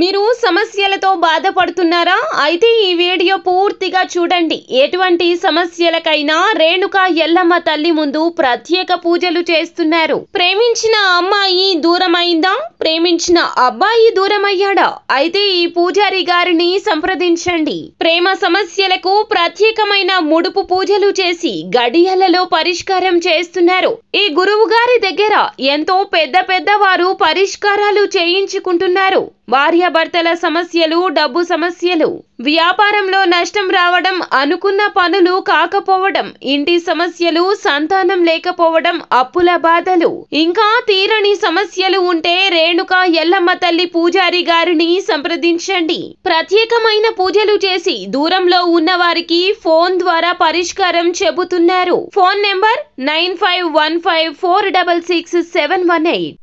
మీరు సమస్యలతో బాధపడుతున్నారా అయితే ఈ వీడియో పూర్తిగా చూడండి ఎటువంటి సమస్యలకైనా రేణుక ఎల్లమ్మ తల్లి ముందు ప్రత్యేక పూజలు చేస్తున్నారు ప్రేమించిన అమ్మాయి దూరమైందా ప్రేమించిన అబ్బాయి దూరమయ్యాడా అయితే ఈ పూజారి గారిని సంప్రదించండి ప్రేమ సమస్యలకు ప్రత్యేకమైన ముడుపు పూజలు చేసి గడియలలో పరిష్కారం చేస్తున్నారు ఈ గురువు గారి దగ్గర ఎంతో పెద్ద పెద్ద వారు పరిష్కారాలు చేయించుకుంటున్నారు భార్యాభర్తల సమస్యలు డబ్బు సమస్యలు వ్యాపారంలో నష్టం రావడం అనుకున్న పనులు కాకపోవడం ఇంటి సమస్యలు సంతానం లేకపోవడం అప్పుల బాధలు ఇంకా తీరని సమస్యలు ఉంటే రేణుక ఎల్లమ్మ తల్లి పూజారి గారిని సంప్రదించండి ప్రత్యేకమైన పూజలు చేసి దూరంలో ఉన్న వారికి ఫోన్ ద్వారా పరిష్కారం చెబుతున్నారు phone number nine five one five four double six seven one eight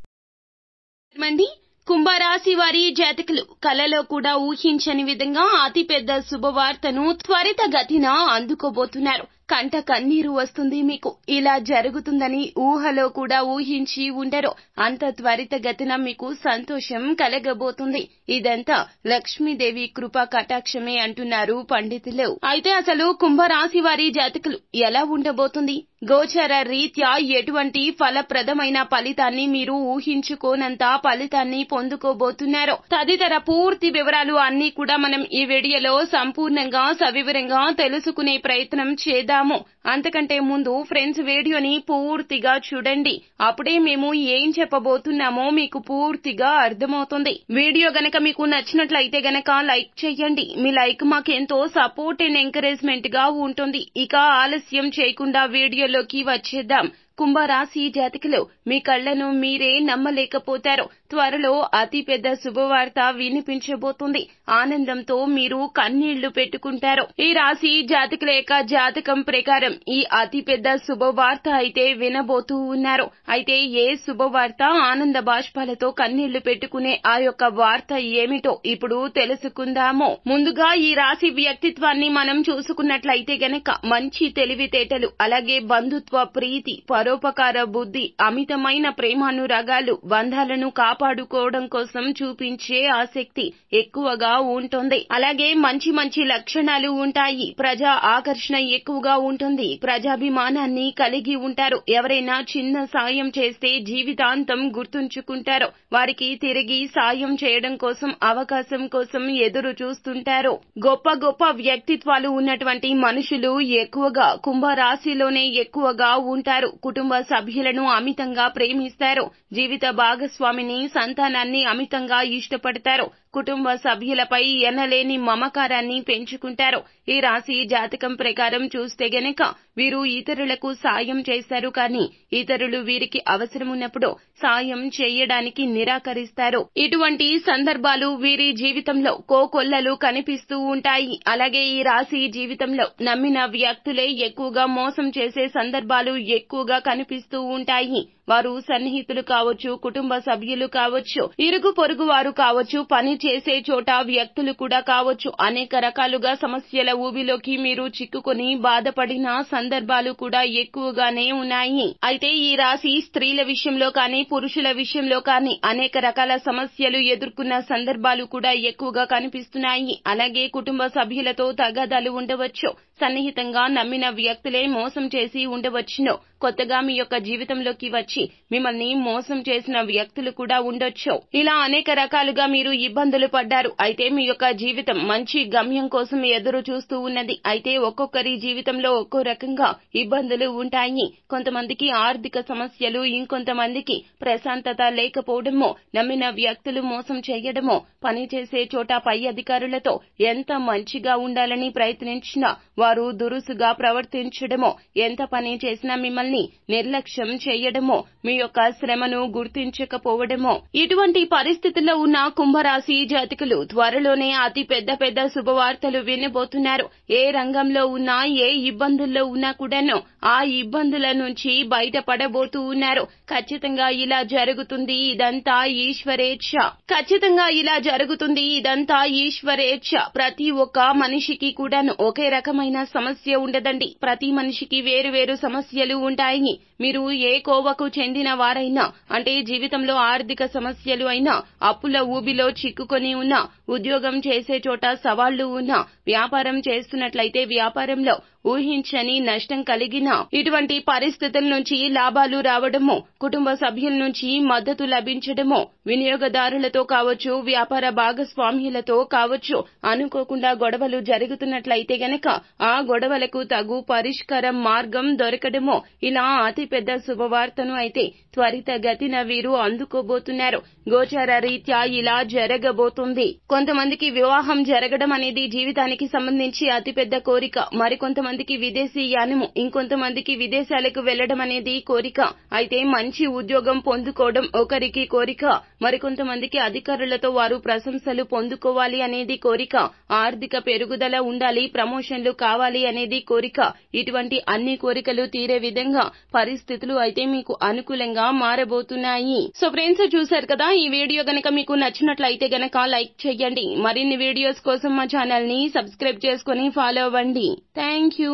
కుంభరాశి వారి జాతకులు కలలో కూడా ఊహించని విధంగా అతిపెద్ద శుభవార్తను త్వరితగతిన అందుకోబోతున్నారు కంట కన్నీరు వస్తుంది మీకు ఇలా జరుగుతుందని ఊహలో కూడా ఊహించి ఉండరు అంత త్వరితగతిన మీకు సంతోషం కలగబోతుంది ఇదంతా లక్ష్మీదేవి కృపా కటాక్షమే అంటున్నారు పండితులు అయితే అసలు కుంభరాశి వారి జాతకులు ఎలా ఉండబోతుంది గోచర రీత్యా ఎటువంటి ఫలప్రదమైన ఫలితాన్ని మీరు ఊహించుకోనంత ఫలితాన్ని పొందుకోబోతున్నారో తదితర పూర్తి వివరాలు అన్ని కూడా మనం ఈ వీడియోలో సంపూర్ణంగా సవివరంగా తెలుసుకునే ప్రయత్నం చేద్దాము అంతకంటే ముందు ఫ్రెండ్స్ వీడియోని పూర్తిగా చూడండి అప్పుడే మేము ఏం చెప్పబోతున్నామో మీకు పూర్తిగా అర్థమవుతుంది వీడియో గనక మీకు నచ్చినట్లయితే గనక లైక్ చేయండి మీ లైక్ మాకెంతో సపోర్ట్ అండ్ ఎంకరేజ్మెంట్ గా ఉంటుంది ఇక ఆలస్యం చేయకుండా వీడియో విషయంలోకి వచ్చేద్దాం కుంభరాశి జాతకులు మీ కళ్లను మీరే నమ్మలేకపోతారు త్వరలో అతి పెద్ద శుభవార్త వినిపించబోతుంది ఆనందంతో మీరు కన్నీళ్లు పెట్టుకుంటారు ఈ రాశి జాతకుల యొక్క జాతకం ప్రకారం ఈ అతి పెద్ద శుభవార్త అయితే వినబోతూ ఉన్నారు అయితే ఏ శుభవార్త ఆనంద బాష్పాలతో కన్నీళ్లు పెట్టుకునే ఆ యొక్క వార్త ఏమిటో ఇప్పుడు తెలుసుకుందాము ముందుగా ఈ రాశి వ్యక్తిత్వాన్ని మనం చూసుకున్నట్లయితే గనక మంచి తెలివితేటలు అలాగే బంధుత్వ ప్రీతి పరోపకార బుద్ధి అమితమైన ప్రేమానురాగాలు బంధాలను కాపాడుకోవడం కోసం చూపించే ఆసక్తి ఎక్కువగా ఉంటుంది అలాగే మంచి మంచి లక్షణాలు ఉంటాయి ప్రజా ఆకర్షణ ఎక్కువగా ఉంటుంది ప్రజాభిమానాన్ని కలిగి ఉంటారు ఎవరైనా చిన్న సాయం చేస్తే జీవితాంతం గుర్తుంచుకుంటారు వారికి తిరిగి సాయం చేయడం కోసం అవకాశం కోసం ఎదురు చూస్తుంటారు గొప్ప గొప్ప వ్యక్తిత్వాలు ఉన్నటువంటి మనుషులు ఎక్కువగా కుంభరాశిలోనే ఎక్కువగా ఉంటారు కుటుంబ సభ్యులను అమితంగా ప్రేమిస్తారు జీవిత భాగస్వామిని సంతానాన్ని అమితంగా ఇష్టపడతారు కుటుంబ సభ్యులపై ఎనలేని మమకారాన్ని పెంచుకుంటారు ఈ రాశి జాతకం ప్రకారం చూస్తే గనక వీరు ఇతరులకు సాయం చేస్తారు కానీ ఇతరులు వీరికి అవసరమున్నప్పుడు సాయం చేయడానికి నిరాకరిస్తారు ఇటువంటి సందర్భాలు వీరి జీవితంలో కోకొల్లలు కనిపిస్తూ ఉంటాయి అలాగే ఈ రాశి జీవితంలో నమ్మిన వ్యక్తులే ఎక్కువగా మోసం చేసే సందర్భాలు ఎక్కువగా కనిపిస్తూ ఉంటాయి వారు సన్నిహితులు కావచ్చు కుటుంబ సభ్యులు కావచ్చు ఇరుగు పొరుగు వారు కావచ్చు పని చేసే చోట వ్యక్తులు కూడా కావచ్చు అనేక రకాలుగా సమస్యల ఊబిలోకి మీరు చిక్కుకొని బాధపడిన సందర్భాలు కూడా ఎక్కువగానే ఉన్నాయి అయితే ఈ రాశి స్త్రీల విషయంలో కానీ పురుషుల విషయంలో కానీ అనేక రకాల సమస్యలు ఎదుర్కొన్న సందర్భాలు కూడా ఎక్కువగా కనిపిస్తున్నాయి అలాగే కుటుంబ సభ్యులతో తగాదాలు ఉండవచ్చు సన్నిహితంగా నమ్మిన వ్యక్తులే మోసం చేసి ఉండవచ్చును కొత్తగా మీ యొక్క జీవితంలోకి వచ్చి నుంచి మిమ్మల్ని మోసం చేసిన వ్యక్తులు కూడా ఉండొచ్చు ఇలా అనేక రకాలుగా మీరు ఇబ్బందులు పడ్డారు అయితే మీ యొక్క జీవితం మంచి గమ్యం కోసం ఎదురు చూస్తూ ఉన్నది అయితే ఒక్కొక్కరి జీవితంలో ఒక్కో రకంగా ఇబ్బందులు ఉంటాయి కొంతమందికి ఆర్థిక సమస్యలు ఇంకొంతమందికి ప్రశాంతత లేకపోవడము నమ్మిన వ్యక్తులు మోసం చేయడము పనిచేసే చోట పై అధికారులతో ఎంత మంచిగా ఉండాలని ప్రయత్నించినా వారు దురుసుగా ప్రవర్తించడము ఎంత పని చేసినా మిమ్మల్ని నిర్లక్ష్యం చేయడము మీ యొక్క శ్రమను గుర్తించకపోవడమో ఇటువంటి పరిస్థితుల్లో ఉన్న కుంభరాశి జాతికులు త్వరలోనే అతి పెద్ద పెద్ద శుభవార్తలు వినబోతున్నారు ఏ రంగంలో ఉన్నా ఏ ఇబ్బందుల్లో ఉన్నా కూడాను ఆ ఇబ్బందుల నుంచి బయటపడబోతూ ఉన్నారు ఖచ్చితంగా ఇలా జరుగుతుంది ఇదంతా ఈశ్వరేచ్ఛ ఖచ్చితంగా ఇలా జరుగుతుంది ఇదంతా ఈశ్వరేచ్ఛ ప్రతి ఒక్క మనిషికి కూడాను ఒకే రకమైన సమస్య ఉండదండి ప్రతి మనిషికి వేరు వేరు సమస్యలు ఉంటాయి మీరు ఏ కోవకు చెందిన వారైనా అంటే జీవితంలో ఆర్థిక సమస్యలు అయినా అప్పుల ఊబిలో చిక్కుకొని ఉన్నా ఉద్యోగం చేసే చోట సవాళ్లు ఉన్నా వ్యాపారం చేస్తున్నట్లయితే వ్యాపారంలో ఊహించని నష్టం కలిగిన ఇటువంటి పరిస్థితుల నుంచి లాభాలు రావడము కుటుంబ సభ్యుల నుంచి మద్దతు లభించడము వినియోగదారులతో కావచ్చు వ్యాపార భాగస్వామ్యులతో కావచ్చు అనుకోకుండా గొడవలు జరుగుతున్నట్లయితే గనక ఆ గొడవలకు తగు పరిష్కారం మార్గం దొరకడము ఇలా అతిపెద్ద శుభవార్తను అయితే త్వరితగతిన వీరు అందుకోబోతున్నారు గోచార రీత్యా ఇలా జరగబోతుంది కొంతమందికి వివాహం జరగడం అనేది జీవితానికి సంబంధించి అతిపెద్ద కోరిక మరికొంతమంది మందికి విదేశీయానం ఇంకొంతమందికి విదేశాలకు అనేది కోరిక అయితే మంచి ఉద్యోగం పొందుకోవడం ఒకరికి కోరిక మరికొంతమందికి అధికారులతో వారు ప్రశంసలు పొందుకోవాలి అనేది కోరిక ఆర్థిక పెరుగుదల ఉండాలి ప్రమోషన్లు కావాలి అనేది కోరిక ఇటువంటి అన్ని కోరికలు తీరే విధంగా పరిస్థితులు అయితే మీకు అనుకూలంగా మారబోతున్నాయి సో ఫ్రెండ్స్ చూశారు కదా ఈ వీడియో గనక మీకు నచ్చినట్లయితే గనక లైక్ చేయండి మరిన్ని వీడియోస్ కోసం మా ఛానల్ ని సబ్స్క్రైబ్ చేసుకుని ఫాలో అవ్వండి థ్యాంక్ యూ